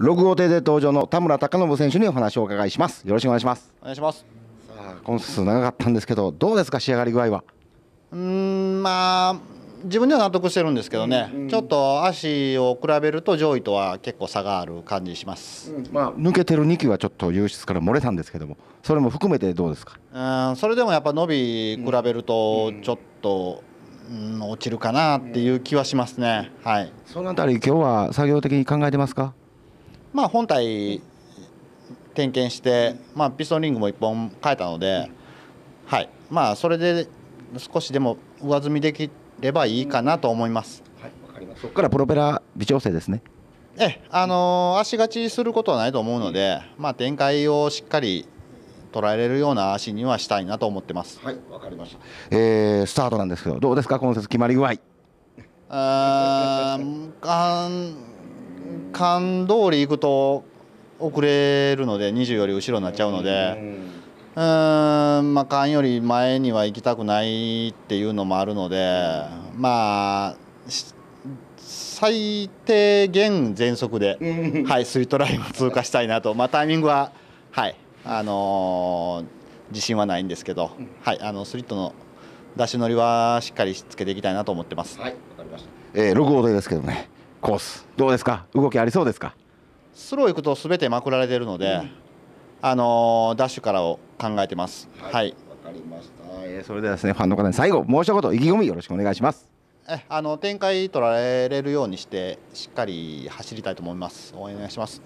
6号艇で登場の田村隆信選手にお話をお伺いしますよろしくお願いしますお願いしますさあ今ン長かったんですけどどうですか仕上がり具合はうんまあ自分では納得してるんですけどね、うんうん、ちょっと足を比べると上位とは結構差がある感じします、うん、まあ、抜けてる2機はちょっと優質から漏れたんですけどもそれも含めてどうですかうんそれでもやっぱ伸び比べるとちょっと、うん、落ちるかなっていう気はしますね、はい、そのあたり今日は作業的に考えてますかまあ、本体点検して、まあ、ピストンリングも1本変えたので、はいまあ、それで少しでも上積みできればいいかなと思います。はい、わかりますそこからプロペラ微調整ですねえあのー、足勝ちすることはないと思うので、まあ、展開をしっかり捉えられるような足にはしたいなと思ってます。はい、わかりました。えー、スタートなんですけど、どうですか、今節決まり具合。ああ、間通り行くと遅れるので20より後ろになっちゃうので。うんまあ、間より前には行きたくないっていうのもあるので、まあ、最低限全速で、はい、スイートラインを通過したいなと、まあ、タイミングは、はいあのー、自信はないんですけど、はい、あのスリットの出し乗りはしっかりつけていきたいなと思ってます。はい、わかりました。えー、6号でですけどね、コースどうですか動きありそうですかスロー行くとすべてまくられてるので、あのダッシュからを考えてます。はい。わ、はい、かりました。えそれではですねファンの方に最後もう一言意気込みよろしくお願いします。えあの展開取られるようにしてしっかり走りたいと思います。応援お願いします。